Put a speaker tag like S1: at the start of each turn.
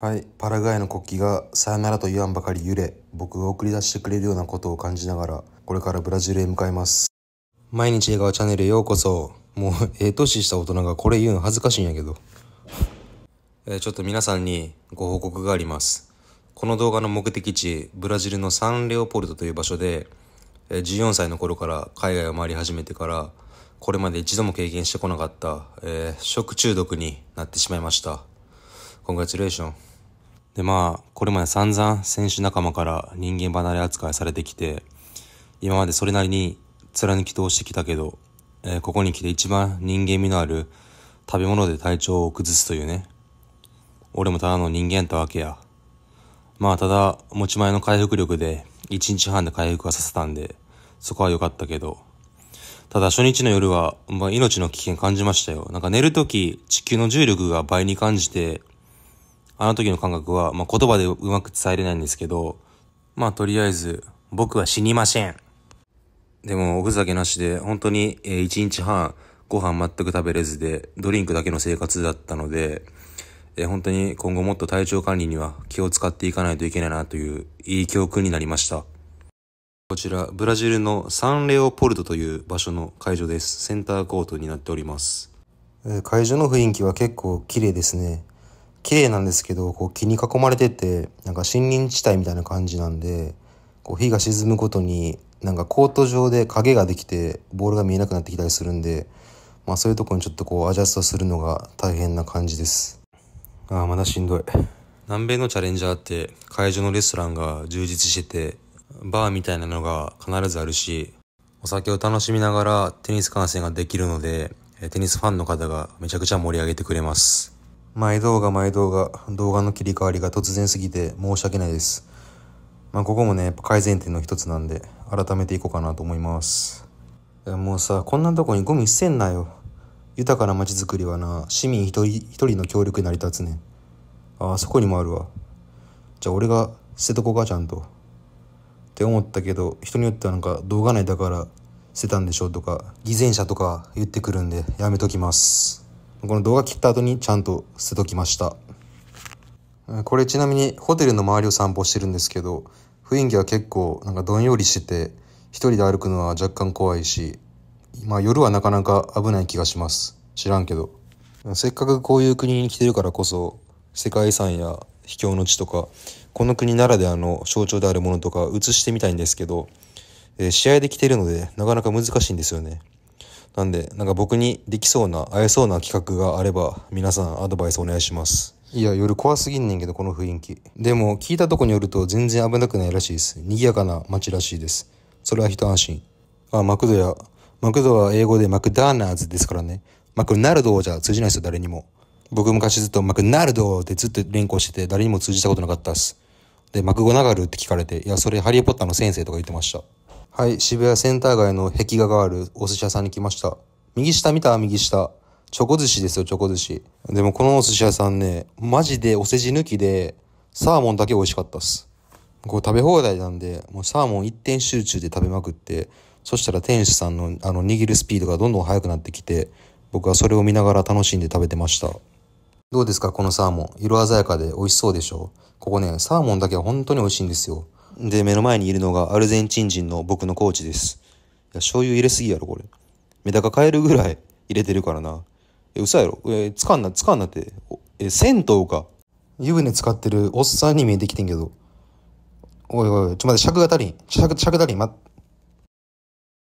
S1: はい、パラグアイの国旗がさよならと言わんばかり揺れ、僕が送り出してくれるようなことを感じながら、これからブラジルへ向かいます。毎日笑顔チャンネルへようこそ。もう、ええ年した大人がこれ言うの恥ずかしいんやけど。えちょっと皆さんにご報告があります。この動画の目的地、ブラジルのサンレオポルトという場所で、14歳の頃から海外を回り始めてから、これまで一度も経験してこなかった、えー、食中毒になってしまいました。コングラチュレーション。でまあ、これまで散々選手仲間から人間離れ扱いされてきて、今までそれなりに貫き通してきたけど、えー、ここに来て一番人間味のある食べ物で体調を崩すというね。俺もただの人間ってわけや。まあただ、持ち前の回復力で1日半で回復はさせたんで、そこは良かったけど、ただ初日の夜は、まあ、命の危険感じましたよ。なんか寝るとき、地球の重力が倍に感じて、あの時の感覚は、まあ、言葉でうまく伝えれないんですけど、まあとりあえず、僕は死にません。でも、おふざけなしで、本当に、えー、1日半、ご飯全く食べれずで、ドリンクだけの生活だったので、えー、本当に今後もっと体調管理には気を使っていかないといけないなという、いい教訓になりました。こちら、ブラジルのサンレオポルトという場所の会場です。センターコートになっております。会場の雰囲気は結構綺麗ですね。綺麗なんですけど、こう木に囲まれてて、なんか森林地帯みたいな感じなんで、こう日が沈むごとに、なんかコート上で影ができて、ボールが見えなくなってきたりするんで、まあそういうとこにちょっとこうアジャストするのが大変な感じです。ああ、まだしんどい。南米のチャレンジャーって会場のレストランが充実してて、バーみたいなのが必ずあるし、お酒を楽しみながらテニス観戦ができるので、テニスファンの方がめちゃくちゃ盛り上げてくれます。毎動画毎動画、動画の切り替わりが突然すぎて申し訳ないです。まあ、ここもね、やっぱ改善点の一つなんで、改めていこうかなと思います。もうさ、こんなとこにゴミ捨てんなよ。豊かな街づくりはな、市民一人一人の協力に成り立つね。ああ、そこにもあるわ。じゃあ俺が捨てとこうか、ちゃんと。って思ったけど、人によってはなんか動画内だから捨てたんでしょとか、偽善者とか言ってくるんで、やめときます。この動画切った後にちゃんと捨てときましたこれちなみにホテルの周りを散歩してるんですけど雰囲気は結構なんかどんよりしてて一人で歩くのは若干怖いしまあ夜はなかなか危ない気がします知らんけどせっかくこういう国に来てるからこそ世界遺産や秘境の地とかこの国ならではの象徴であるものとか映してみたいんですけど、えー、試合で来てるのでなかなか難しいんですよね。なんで、なんか僕にできそうな、会えそうな企画があれば、皆さんアドバイスお願いします。いや、夜怖すぎんねんけど、この雰囲気。でも、聞いたとこによると全然危なくないらしいです。賑やかな街らしいです。それは一安心。あ、マクドや、マクドは英語でマクダーナーズですからね。マクナルドじゃ通じないですよ、誰にも。僕昔ずっとマクナルドってずっと連行してて、誰にも通じたことなかったっす。で、マクゴナガルって聞かれて、いや、それハリーポッターの先生とか言ってました。はい、渋谷センター街の壁画があるお寿司屋さんに来ました。右下見た右下。チョコ寿司ですよ、チョコ寿司。でもこのお寿司屋さんね、マジでお世辞抜きで、サーモンだけ美味しかったっす。こう食べ放題なんで、もうサーモン一点集中で食べまくって、そしたら店主さんのあの握るスピードがどんどん速くなってきて、僕はそれを見ながら楽しんで食べてました。どうですか、このサーモン。色鮮やかで美味しそうでしょここね、サーモンだけは本当に美味しいんですよ。で、目の前にいるのがアルゼンチン人の僕のコーチです。いや、醤油入れすぎやろ、これ。メダカ買えるぐらい入れてるからな。え、嘘やろ。え、つかんな、つかんなって。え、銭湯か。湯船使ってるおっさんに見えてきてんけど。おいおい、ちょ、待って、尺が足りん。尺、尺足りん。ま、